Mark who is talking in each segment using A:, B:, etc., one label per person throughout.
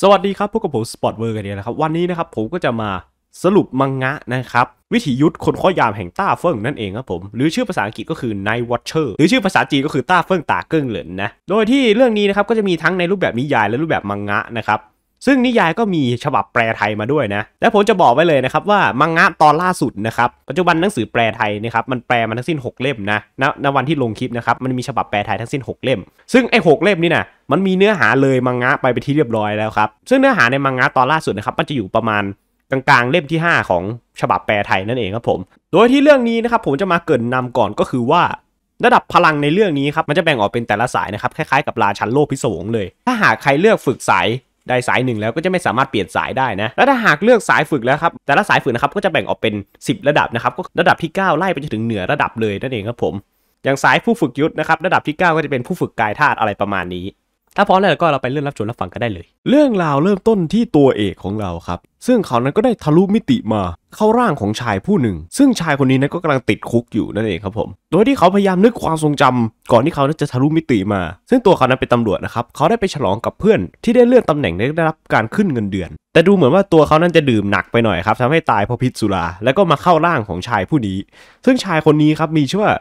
A: สวัสดีครับพวกกับผมสปอตเวอร์กันเนี่ยนะครับวันนี้นะครับผมก็จะมาสรุปมังงะนะครับ วิถียุทธคนข้อยามแห่งต้าเฟิงนั่นเองครับผม หรือชื่อภาษาอังกฤษก็คือ Night Watcher หรือชื่อภาษาจีนก็คือต้าเฟิงตาเกิ้งเหลินนะ โดยที่เรื่องนี้นะครับก็จะมีทั้งในรูปแบบนิยายและรูปแบบมังงะนะครับซึ่งนิยายก็มีฉบับแปลไทยมาด้วยนะ และผมจะบอกไว้เลยนะครับว่ามังงะตอนล่าสุดนะครับปัจจุบันหนังสือแปลไทยนะครับมันแปลมาทั้งสิ้น6เล่มนะณณวันที่ลงคลิปนะครับมันมีฉบับแปลไทยทั้งสิ้น6 เล่มซึ่งไอ้หเล่มนี่นะมันมีเนื้อหาเลยมังงะไปไปที่เรียบร้อยแล้วครับซึ่งเนื้อหาในมังงะตอนล่าสุดนะครับมันจะอยู่ประมาณกลาง ๆเล่มที่ 5 ของฉบับแปลไทยนั่นเองครับผมโดยที่เรื่องนี้นะครับผมจะมาเกินนำก่อนก็คือว่า ระดับพลังในเรื่องนี้ครับมันจะแบ่งออกเป็นแต่ละสายนะครับคล้ายๆ กับราชันโลกพิศวงเลย ถ้าหากใครเลือกฝึกสายได้สายหนึ่งแล้วก็จะไม่สามารถเปลี่ยนสายได้นะ แล้วถ้าหากเลือกสายฝึกแล้วครับ แต่ละสายฝึกนะครับก็จะแบ่งออกเป็น 10 ระดับนะครับ ก็ระดับที่ 9ไล่ไปจนถึงเหนือระดับเลยนั่นเองครับผมอย่างสายผู้ฝึกยุทธนะครับ ระดับที่ 9 ก็จะเป็นผู้ฝึกกายธาตุอะไรประมาณนี้ถ้าพร้อมแล้วก็เราไปเริ่มรับชมรับฟังกันได้เลย เรื่องราวเริ่มต้นที่ตัวเอกของเราครับ ซึ่งเขานั้นก็ได้ทะลุมิติมา เข้าร่างของชายผู้หนึ่ง ซึ่งชายคนนี้นั้นก็กำลังติดคุกอยู่นั่นเองครับผม โดยที่เขาพยายามนึกความทรงจำ ก่อนที่เขานั้นจะทะลุมิติมา ซึ่งตัวเขานั้นเป็นตำรวจนะครับ เขาได้ไปฉลองกับเพื่อน ที่ได้เลื่อนตำแหน่งได้รับการขึ้นเงินเดือน แต่ดูเหมือนว่าตัวเขานั้นจะดื่มหนักไปหน่อยครับทำให้ตายเพราะพิษสุรา แล้วก็มาเข้าร่างของชายผู้นี้ ซึ่งชายคนนี้ครับมีชื่อว่า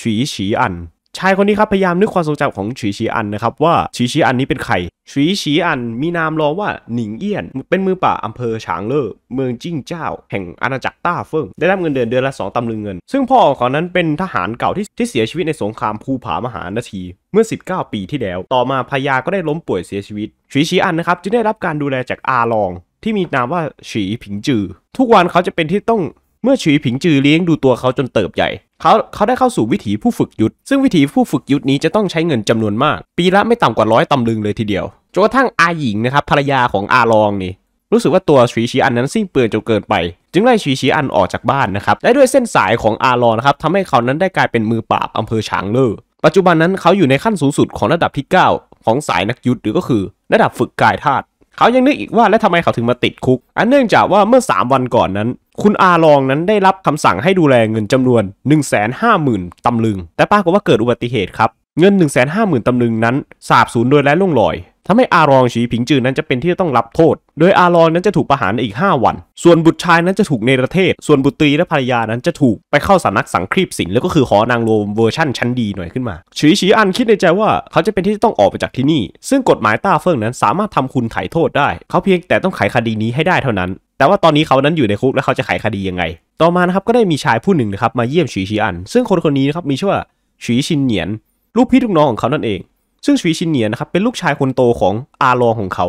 A: ฉีฉีอันชายคนนี้ครับ พยายามนึกความทรงจำของฉีฉีอันนะครับว่าฉีฉีอันนี้เป็นใคร ฉีฉีอันมีนามรอว่าหนิงเอี้ยน เป็นมือป่าอำเภอฉางเล่อเมืองจิ้งเจ้า แห่งอาณาจักรต้าเฟิงได้รับเงินเดือนเดือนละ2ตำลึงเงิน ซึ่งพ่อของเขานั้นเป็นทหารเก่าที่ที่เสียชีวิตในสงครามภูผามหานาที เมื่อ 19 ปีที่แล้วต่อมาพญาก็ได้ล้มป่วยเสียชีวิต ฉีฉีอันนะครับจึงได้รับการดูแลจากอาลอง ที่มีนามว่าฉีผิงจือทุกวันเขาจะเป็นที่ต้องเมื่อฉีผิงจือเลี้ยงดูตัวเขาจนเติบใหญ่ เขาเขาได้เข้าสู่วิถีผู้ฝึกยุทธซึ่งวิถีผู้ฝึกยุทธนี้จะต้องใช้เงินจำนวนมาก ปีละไม่ต่ำกว่าร้อยตำลึงเลยทีเดียว จนกระทั่งอาหญิงนะครับภรรยาของอาลองนี่รู้สึกว่าตัวชีชีอันนั้นสิ้นเปลืองจนเกินไป จึงไล่ชีชีอันออกจากบ้านนะครับ และด้วยเส้นสายของอาลองนะครับทำให้เขานั้นได้กลายเป็นมือปราบอำเภอฉางเล่อ ปัจจุบันนั้นเขาอยู่ในขั้นสูงสุดของระดับที่ 9 ของสายนักยุทธหรือก็คือระดับฝึกกายธาตุเขายังนึกอีกว่าและทำไมเขาถึงมาติดคุก อันเนื่องจากว่าเมื่อ 3 วันก่อนนั้น คุณอาลองนั้นได้รับคำสั่งให้ดูแลเงินจำนวน 1 5 0 0 0 0 ตำลึง แต่ปรากฏว่าเกิดอุบัติเหตุครับ เงิน 1 5 0 0 0 0 ตำลึงนั้น สาบสูญโดยแล้ล่วงลอยทำให้อารองฉีผิงจือนั้นจะเป็นที่ต้องรับโทษ โดยอารองนั้นจะถูกประหารอีก 5 วัน ส่วนบุตรชายนั้นจะถูกในประเทศ ส่วนบุตรีและภรรยานั้นจะถูกไปเข้าสำนักสังครีปสินแล้วก็คือหอนางโรมเวอร์ชั่นชั้นดีหน่อยขึ้นมา ฉีฉีอันคิดในใจว่าเขาจะเป็นที่ต้องออกไปจากที่นี่ ซึ่งกฎหมายต้าเฟิงนั้นสามารถทำคุณไถ่โทษได้ เขาเพียงแต่ต้องไขคดีนี้ให้ได้เท่านั้น แต่ว่าตอนนี้เขานั้นอยู่ในคุกแล้วเขาจะไขคดียังไง ต่อมานะครับก็ได้มีชายผู้หนึ่งนะครับมาเยี่ยมฉีฉีอัน ซึ่งคนคนนี้นะครับมีชื่อว่า ฉีชินเหนียนลูกพี่ลูกน้องของเขานั่นเองซึ่งชุยชินเนียนนะครับเป็นลูกชายคนโตของอาลองของเขา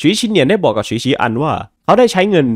A: ชุยชินเนียนได้บอกกับชุยชีอันว่า เขาได้ใช้เงิน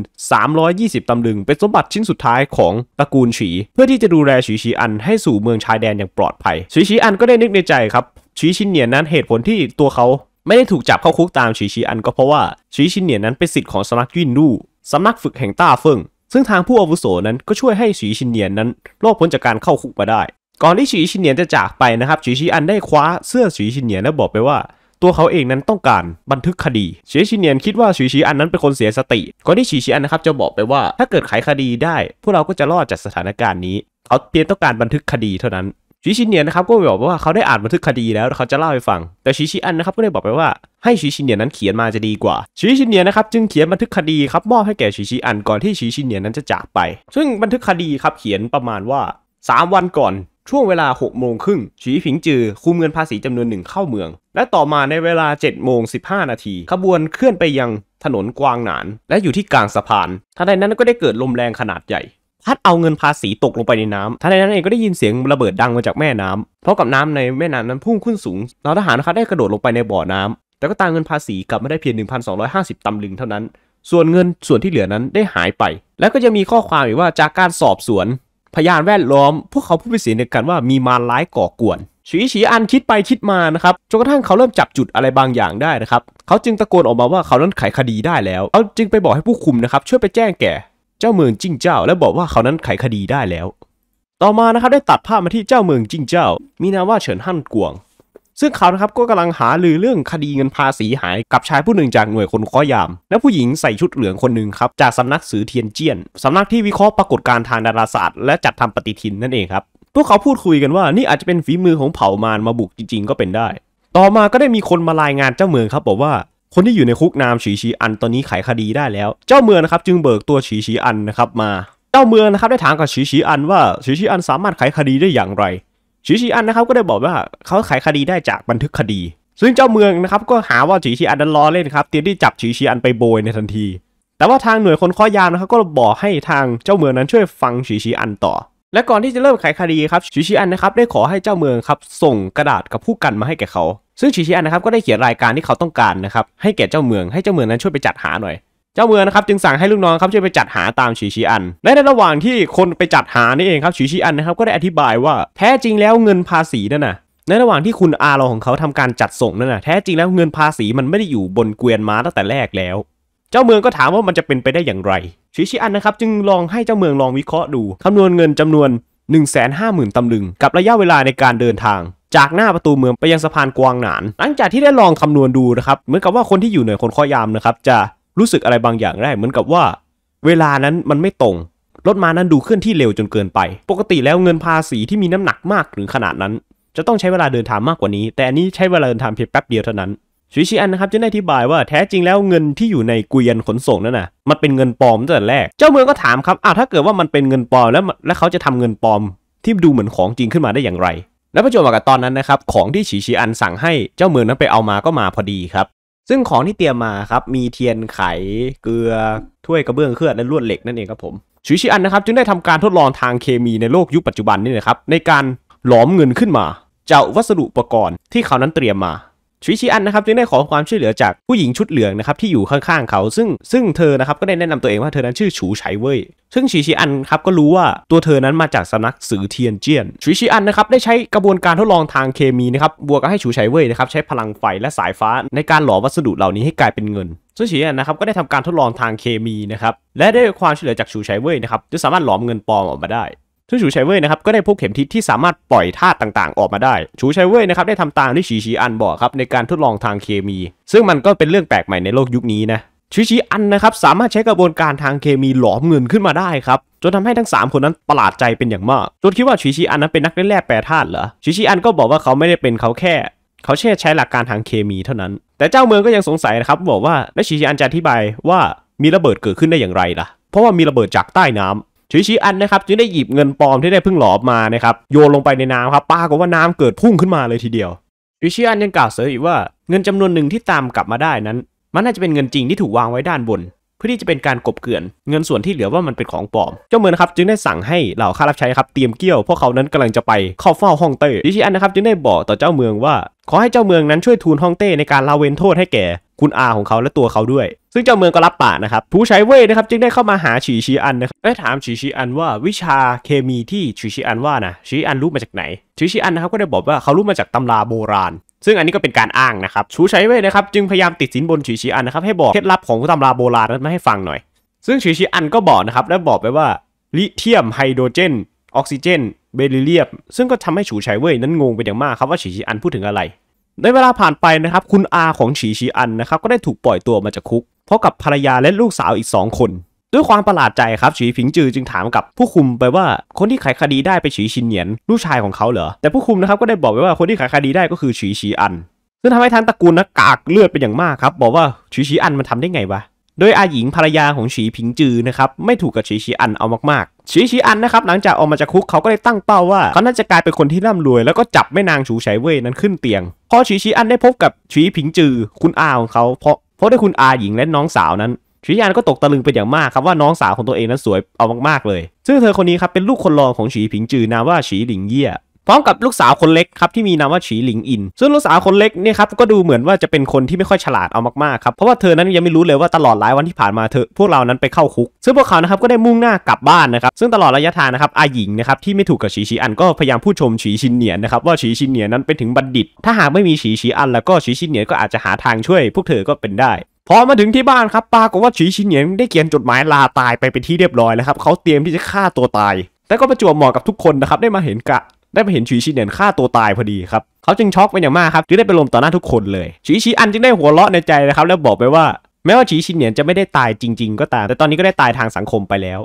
A: 320ตำลึง เป็นสมบัติชิ้นสุดท้ายของตระกูลฉี เพื่อที่จะดูแลชุยชีอัน ให้สู่เมืองชายแดนอย่างปลอดภัยชุยชีอันก็ได้นึกในใจครับชุยชินเนียนนั้นเหตุผลที่ตัวเขาไม่ได้ถูกจับเข้าคุกตามชีชีอัน ก็เพราะว่าชีชินเนียนั้นเป็นสิทธิ์ของสำนักยินดูสำนักฝึกแห่งต้าเฟิงซึ่งทางผู้อาวุโสนั้นก็ช่วยให้ชีชินเนียนนั้นรอดพ้นจากการเข้าคุกมาได้ก่อนที่ฉีชินเนียนจะจากไปนะครับฉีชิอันได้คว้าเสื้อฉีชินเนียนและบอกไปว่า ตัวเขาเองนั้นต้องการบันทึกคดีชีชินเนียนคิดว่าชีชีอันนั้นเป็นคนเสียสติก่อนที่ชีชีอันนะครับจะบอกไปว่าถ้าเกิดไขคดีได้พวกเราก็จะรอดจากสถานการณ์นี้เขาเพียงต้องการบันทึกคดีเท่านั้นชีชินเนียนนะครับก็บอกว่าเขาได้อ่านบันทึกคดีแล้วเขาจะเล่าให้ฟัง แต่ชีชิอันนะครับก็ได้บอกไปว่า ให้ชีชินเนียนนั้นเขียนมาจะดีกว่าชีชินเนียนนะครับจึงเขียนบันทึกคดีครับมอบให้แก่ชีชิอันก่อนที่ฉีชินเนียนนั้นจะจากไป ซึ่งบันทึกคดีครับเขียนประมาณว่า 3 วันก่อนช่วงเวลา 6 โมงครึ่งฉีผิงจือคุมเงินภาษีจำนวนหนึ่งเข้าเมือง และต่อมาในเวลา7โมง15 นาที ขบวนเคลื่อนไปยังถนนกวางหนาน และอยู่ที่กลางสะพาน ทันใดนั้นก็ได้เกิดลมแรงขนาดใหญ่พัดเอาเงินภาษีตกลงไปในน้ำ ทันใดนั้นเองก็ได้ยินเสียงระเบิดดังมาจากแม่น้ำ เพราะกับน้ำในแม่น้ำนั้นพุ่งขึ้นสูงเราทหารนะครับได้กระโดดลงไปในบ่อน้ำแต่ก็ตามเงินภาษีกลับมาได้เพียง1,250ตำลึงเท่านั้น ส่วนเงินส่วนที่เหลือนั้นได้หายไป และก็จะมีข้อความอีกว่าจากการสอบสวนพยานแวดล้อมพวกเขาพูดเป็นเสียงเดียวกัน ว่ามีมารร้ายก่อกวนชีชีอันคิดไปคิดมานะครับจนกระทั่งเขาเริ่มจับจุดอะไรบางอย่างได้นะครับเขาจึงตะโกนออกมาว่าเขานั้นไขคดีได้แล้วเขาจึงไปบอกให้ผู้คุมนะครับช่วยไปแจ้งแก่ เจ้าเมืองจิ้งเจ้า และบอกว่าเขานั้นไขคดีได้แล้ว ต่อมานะครับได้ตัดภาพมาที่เจ้าเมืองจิ้งเจ้ามีนามว่าเฉินฮั่นกวงซึ่งเขานะครับก็กำลังหาลือเรื่องคดีเงินภาษีหายกับชายผู้หนึ่งจากหน่วยคนข้อยาม และผู้หญิงใส่ชุดเหลืองคนหนึ่งครับจากสำนักสือเทียนเจียน สำนักที่วิเคราะห์ปรากฏการณ์ทางดาราศาสตร์ และจัดทำปฏิทินนั่นเองครับ พวกเขาพูดคุยกันว่านี่อาจจะเป็นฝีมือของเผ่ามารมาบุกจริงๆก็เป็นได้ ต่อมาก็ได้มีคนมารายงานเจ้าเมืองครับ บอกว่า คนที่อยู่ในคุกนามฉีฉีอันตอนนี้ไขคดีได้แล้ว เจ้าเมืองนะครับจึงเบิกตัวฉีฉีอันนะครับมา เจ้าเมืองนะครับได้ถามกับฉีฉีอันว่าฉีฉีอันสามารถไขคดีได้อย่างไรชีชีอันนะครับก็ได้บอกว่าเขาไขคดีได้จากบันทึกคดี ซึ่งเจ้าเมืองนะครับก็หาว่าชีชีอันนั้นล้อเล่นครับเตรียมที่จับชีชีอันไปโบยในทันที แต่ว่าทางหน่วยคนข้อยามนะครับก็บอกให้ทางเจ้าเมืองนั้นช่วยฟังชีชีอันต่อ และก่อนที่จะเริ่มไขคดีครับชีชีอันนะครับได้ขอให้เจ้าเมืองครับส่งกระดาษกับผู้กันมาให้แก่เขาซึ่งชีชีอันนะครับก็ได้เขียนรายการที่เขาต้องการนะครับให้แก่เจ้าเมืองให้เจ้าเมืองนั้นช่วยไปจัดหาหน่อยเจ้าเมืองนะครับจึงสั่งให้ลูกน้องครับช่วยไปจัดหาตามฉีชีอันและในระหว่างที่คนไปจัดหานี่เองครับ ฉีชีอันนะครับ ก็ได้อธิบายว่า แท้จริงแล้วเงินภาษีนั่นนะในระหว่างที่คุณอาราของเขาทำการจัดส่งนั่นนะแท้จริงแล้วเงินภาษีมันไม่ได้อยู่บนเกวียนม้าตั้งแต่แรกแล้ว เจ้าเมืองก็ถามว่ามันจะเป็นไปได้อย่างไรชีชีอันนะครับ จึงลองให้เจ้าเมืองลองวิเคราะห์ดูคำนวณเงินจำนวน1 5 0 0 0 0ตำลึง กับระยะเวลาในการเดินทาง จากหน้าประตูเมืองไปยังสะพานกวางหนาน หลังจากที่ได้ลองคำนวณดูนะครับเหมือนกับว่าคนที่อยู่เหนือคนข้อยามนะครับ จะรู้สึกอะไรบางอย่างได้เหมือนกับว่า เวลานั้นมันไม่ตรงรถมานั้นดูเคลื่อนที่เร็วจนเกินไป ปกติแล้วเงินภาษีที่มีน้ำหนักมากถึงขนาดนั้น จะต้องใช้เวลาเดินทางมากกว่านี้แต่อันนี้ใช้เวลาเดินทางเพียงแป๊บเดียวเท่านั้นชุชิอันนะครับจะได้อธิบายว่าแท้จริงแล้วเงินที่อยู่ในกุยันขนส่งนั่นน่ะ มันเป็นเงินปลอมตั้งแต่แรกเจ้าเมืองก็ถามครับอ้าวถ้าเกิดว่ามันเป็นเงินปลอมแล้วแล้วเขาจะทำเงินปลอม ที่ดูเหมือนของจริงขึ้นมาได้อย่างไรและประจวบกับตอนนั้นนะครับของที่ฉีชิอันสั่งให้เจ้าเมืองนั้นไปเอามาก็มาพอดีครับซึ่งของที่เตรียมมาครับมีเทียนไขเกลือ ถ้วยกระเบื้องเคลือบและลวดเหล็กนั่นเองครับผมชิชิอันนะครับ จึงได้ทำการทดลองทางเคมีในโลกยุคปัจจุบันนี่นะครับ ในการหลอมเงินขึ้นมาจากวัสดุอุปกรณ์ที่เขานั้นเตรียมมาชวิชีอันนะครับจึงได้ขอความช่วยเหลือจากผู้หญิงชุดเหลืองนะครับที่อยู่ข้างๆเขา ซึ่งซึ่งเธอนะครับก็ได้แนะนำตัวเองว่าเธอนั้นชื่อชูไฉเว่ยซึ่งชิชีอันครับก็รู้ว่าตัวเธอนั้นมาจากสำนักสื่อเทียนเจียนชิชีอันนะครับได้ใช้กระบวนการทดลองทางเคมีนะครับบวกกับให้ชูไฉเว่ยนะครับใช้พลังไฟและสายฟ้า ในการหล่อวัสดุเหล่านี้ให้กลายเป็นเงินซึ่งชีชอันนะครับก็ได้ทำการทดลองทางเคมีนะครับและได้ความช่วยเหลือจากชูไฉเว่ยนะครับจะสามารถหลอมเงินปลอมออกมาได้ซึ่งชูชัยเว่ยนะครับก็ได้พบเข็มทิศที่สามารถปล่อยธาตุต่างๆออกมาได้ ชูชัยเว่ยนะครับได้ทำตามที่ฉีชีอันบอกครับ ในการทดลองทางเคมี ซึ่งมันก็เป็นเรื่องแปลกใหม่ในโลกยุคนี้นะชูชีอันนะครับสามารถใช้กระบวนการทางเคมีหลอมเงินขึ้นมาได้ครับจนทำให้ทั้ง 3 คนนั้นประหลาดใจเป็นอย่างมากจนคิดว่าชูชีอันนั้นเป็นนักเล่นแร่แปรธาตุเหรอชูชีอันก็บอกว่าเขาไม่ได้เป็นเขาแค่ เขาแค่ใช้หลักการทางเคมีเท่านั้น แต่เจ้าเมืองก็ยังสงสัยนะครับบอกว่าและชีชีอันจะอธิบายว่ามีระเบิดเกิดขึ้นได้อย่างไรล่ะเพราะว่ามีระเบิดจากใต้น้ำฉยชีอันนะครับจึงได้หยิบเงินปลอมที่ได้เพิ่งหลอมมานะครับโยนลงไปในน้ำครับปรากว่าน้ำเกิดพุ่งขึ้นมาเลยทีเดียวฉยชีอันยังกล่าวเสริมอีกว่าเงินจำนวนหนึ่งที่ตามกลับมาได้นั้น มันน่าจะเป็นเงินจริงที่ถูกวางไว้ด้านบน เพื่อที่จะเป็นการกบเกลื่อน เงินส่วนที่เหลือว่ามันเป็นของปลอมเจ้าเมืองครับจึงได้สั่งให้ เหล่าข้ารับใช้ครับเตรียมเกี้ยวพวกเขานั้นกำลังจะไปเข้าเฝ้าฮ่องเต้ชิชิอันนะครับจึงได้บอกต่อเจ้าเมืองว่า ขอให้เจ้าเมืองนั้นช่วยทูลฮ่องเต้ในการลาเวนโทษให้แก่คุณอาของเขาและตัวเขาด้วย ซึ่งเจ้าเมืองก็รับปากนะครับผู้ใช้เว่ยนะครับจึงได้เข้ามาหาฉีชีอันนะครับได้ถามฉีชีอันว่าวิชาเคมีที่ฉีชีอันว่านะฉีอันรู้มาจากไหน ฉีชีอันนะครับก็ได้บอกว่าเขารู้มาจากตำราโบราณ ซึ่งอันนี้ก็เป็นการอ้างนะครับ ชูใช้เว่ยนะครับ จึงพยายามติดสินบนฉีชีอันนะครับให้บอกเคล็ดลับของตำราโบราณนั้นมาให้ฟังหน่อย ซึ่งฉีชีอันก็บอกนะครับและบอกไปว่า ลิเทียมไฮโดรเจนออกซิเจน เบริเลียมซึ่งก็ทำให้ชูใช้เว่ยนั้นงงไปอย่างมากครับว่าฉีชีอันพูดถึงอะไรในเวลาผ่านไปนะครับคุณอาของฉีฉีอันนะครับก็ได้ถูกปล่อยตัวมาจากคุกพร้อมกับภรรยาและลูกสาวอีก 2 คน ด้วยความประหลาดใจครับฉีผิงจือจึงถามกับผู้คุมไปว่าคนที่ไขคดีได้ไปฉีชินเหนียน ลูกชายของเขาเหรอแต่ผู้คุมนะครับก็ได้บอกไปว่าคนที่ไขคดีได้ก็คือฉีฉีอัน ซึ่งทำให้ทางตระกูลนะกากเลือดเป็นอย่างมากครับบอกว่าฉีฉีอันมันทำได้ไงวะโดยอาหญิงภรรยาของฉีผิงจือนะครับไม่ถูกกับฉีฉีอันเอามากชีชีอันนะครับหลังจากออกมาจากคุกเขาก็ได้ตั้งเป้าว่า เขาน่าจะกลายเป็นคนที่ร่ำรวย แล้วก็จับแม่นางชูไฉเว่ยนั้นขึ้นเตียงพอชีชีอันได้พบกับชีผิงจือคุณอาของเขาเพราะเพราะได้คุณอาหญิงและน้องสาวนั้นชีชีอันก็ตกตะลึงเป็นอย่างมากครับว่าน้องสาวของตัวเองนั้นสวยเอามาก ๆ เลยซึ่งเธอคนนี้ครับเป็นลูกคนรองของชีผิงจือนามว่าชีหลิงเย่พร้อมกับลูกสาวคนเล็กครับที่มีนามว่าฉีหลิงอิน ซึ่งลูกสาวคนเล็กเนี่ยครับก็ดูเหมือนว่าจะเป็นคนที่ไม่ค่อยฉลาดเอามากๆครับ เพราะว่าเธอนั้นยังไม่รู้เลยว่าตลอดหลายวันที่ผ่านมาเธอพวกเรานั้นไปเข้าคุก ซึ่งพวกเขานะครับก็ได้มุ่งหน้ากลับบ้านนะครับ ซึ่งตลอดระยะทางนะครับอาหญิงนะครับที่ไม่ถูกกับฉีฉีอันก็พยายามพูดชมฉีชินเหนียนนะครับว่าฉีชินเหนียนนั้นเป็นถึงบัณฑิต ถ้าหากไม่มีฉีฉีอันแล้วก็ฉีชินเหนียนก็อาจจะหาทางช่วย พวกเธอก็เป็นได้ พอมาถึงที่บ้านครับปากว่าฉีชินเหนียงได้เขียนจดหมายลาตายไปเป็นที่เรียบร้อยแล้วครับเขาเตรียมที่จะฆ่าตัวตาย แต่ก็ประจวบเหมาะกับทุกคนนะครับได้มาเห็นกะได้ไปเห็นชุิชิเนี่ยฆ่าตัวตายพอดีครับ เขาจึงช็อกเป็นอย่างมากครับ จึงได้ไปลมต่อหน้าทุกคนเลยชุิชิอันจึงได้หัวเราะในใจนะครับแล้วบอกไปว่าแม้ว่าชีชินเนียนจะไม่ได้ตายจริงๆก็ตามแต่ตอนนี้ก็ได้ตายทางสังคมไปแล้ว